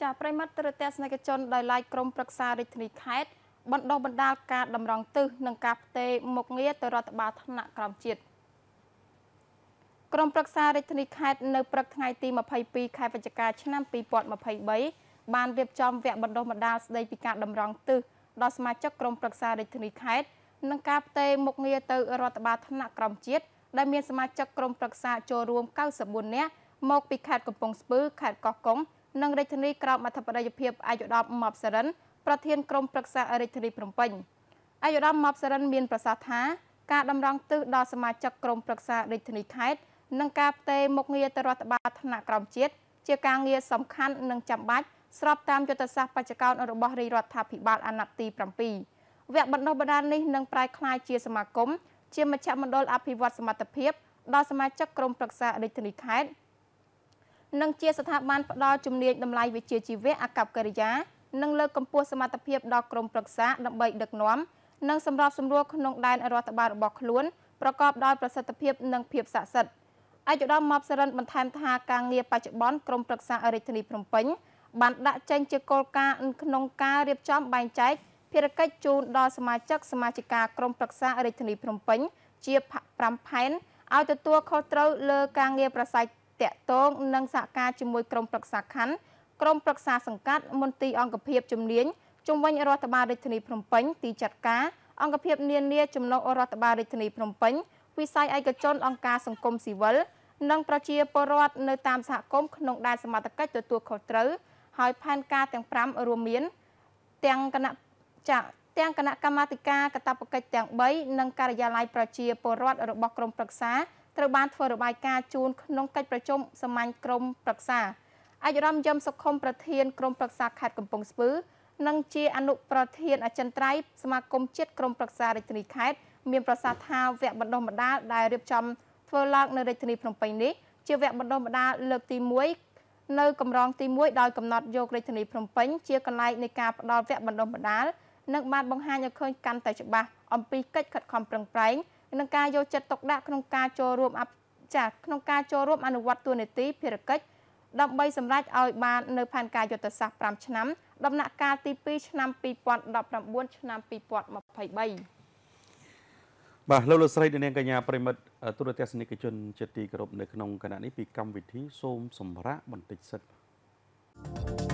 ចាប្រិមត្តទស្សនិកជនដោយឡែកក្រមប្រឹក្សារាជធានីខេត្តបណ្ដុះបណ្ដាលការតម្រង់ទិសនិងការផ្ទេរមុខងារទៅរដ្ឋបាលថ្នាក់ក្រោមជាតិក្រមប្រឹក្សារាជធានីខេត្តនៅព្រឹកថ្ងៃទី22ខែវិច្ឆិកាឆ្នាំ2023បានរៀបចំវគ្គបណ្ដុះបណ្ដាលស្ដីពីការតម្រង់ទិសដល់សមាជិកក្រមប្រឹក្សារាជធានីខេត្តនិងការផ្ទេរមុខងារទៅរដ្ឋបាលថ្នាក់ក្រោមជាតិដែលមានសមាជិកក្រុមប្រឹក្សាចូលរួម94នាក់មកពីខេត្តកំពង់ស្ពឺខេត្តកោះកុងនិងរដ្ឋាភិបាលក្រមអធិបតេយ្យភាពអាយុដមម៉បសរិនប្រធានក្រុមប្រឹក្សារដ្ឋាភិបាលភ្នំពេញអាយុដមម៉បសរិនមាន ប្រសាសន៍ថាការតម្រង់ទិសដល់សមាជិកក្រុមប្រឹក្សារដ្ឋាភិបាលខេត្តនិងការផ្ទេរមុខងារទៅរដ្ឋបាលថ្នាក់ក្រោមជាតិជាការងារសំខាន់និងចាំបាច់ស្របតាមយុទ្ធសាស្ត្របញ្ចកោណរបស់រាជរដ្ឋាភិបាលអាណត្តិទី7វគ្គបណ្ដុះបណ្ដាលនេះនឹងប្រែក្លាយជាសមាគមជាមជ្ឈមណ្ឌលអភិវឌ្ឍសមត្ថភាពដល់សមាជិកក្រុមប្រឹក្សារដ្ឋាភិបាលខេត្តនិងជាស្ថាប័នផ្ដល់ជំនាញតម្លៃវិជ្ជាជីវៈអកប្បកិរិយានិងលើកកម្ពស់សមត្ថភាពដល់ក្រុមប្រឹក្សាដើម្បីដឹកនាំនិងសម្របសម្រួលក្នុងដែនរដ្ឋបាលរបស់ខ្លួនប្រកបដោយប្រសិទ្ធភាពនិងភាពស័ក្តិសិទ្ធិឯកឧត្តមម៉បសរិនបន្ថែមថាការងារបច្ចុប្បន្នក្រុមប្រឹក្សារាជធានីភ្នំពេញបានដាក់ចេញជាគោលការណ៍ក្នុងការរៀបចំបែងចែកភារកិច្ចជូនដល់សមាជិកសមាជិកាក្រុមប្រឹក្សារាជធានីភ្នំពេញ ជា5ផែនឲ្យទទួលខុសត្រូវលើការងារប្រស័យតកតងនិងសហការជាមួយក្រមប្រឹក្សាខណ្ឌក្រមប្រឹក្សាសង្កាត់មន្ទីរអង្គភាពជំនាញជំវិញរដ្ឋបាលរាជធានីភ្នំពេញទីចាត់ការអង្គភាពនានាចំណុចរដ្ឋបាលរាជធានីភ្នំពេញវិស័យឯកជនអង្គការសង្គមស៊ីវិលនិងប្រជាពលរដ្ឋនៅតាមសហគមន៍ក្នុងដែនសមត្ថកិច្ចទទួលខុសត្រូវហើយផែនការទាំង5រួមមានទាំងគណៈចាក់ទាំងគណៈកម្មាធិការកតបកិច្ចទាំង3និងការិយាល័យប្រជាពលរដ្ឋរបស់ក្រមប្រឹក្សាត្រូវបានធ្វើរបាយការណ៍ជូន ក្នុងកិច្ចប្រជុំសមាញក្រុមប្រឹក្សាអាយរ៉មយមសុខុមប្រធានក្រុមប្រឹក្សាខេត្តកំពង់ស្ពឺនិងជាអនុប្រធានអចិន្ត្រៃយ៍សមាគមជាតិក្រុមប្រឹក្សារាជធានីខេត្តមានប្រសាសន៍ថាវគ្គបណ្ដុះបណ្ដាលដែលរៀបចំធ្វើឡើងនៅរាជធានីភ្នំពេញនេះ ជាវគ្គបណ្ដុះបណ្ដាលលើកទី1នៅកម្រងទី1ដោយកំណត់យករាជធានីភ្នំពេញជាកន្លែងនៃការផ្ដល់វគ្គបណ្ដុះបណ្ដាលនិងបានបង្ហាញឲ្យឃើញកាន់តែច្បាស់អំពីកិច្ចខិតខំប្រឹងប្រែងនិងការយកចិត្តទុកដាក់ក្នុងការចូលរួមចាក្នុងការចូលរួមអនុវត្តទូនីតិភារកិច្ចដើម្បីសម្រេចឲ្យបាននៅផែនការយុទ្ធសាស្ត្រ5ឆ្នាំដំណាក់កាលទី2ឆ្នាំ2019ឆ្នាំ2023បាទលោកលោកស្រីនាងកញ្ញាប្រិមិត្តទូរទស្សនិកជនជាទីគោរពនៅក្នុងគណៈនេះពីកម្មវិធីសូមសម្រាប់បន្តិចសិន thank you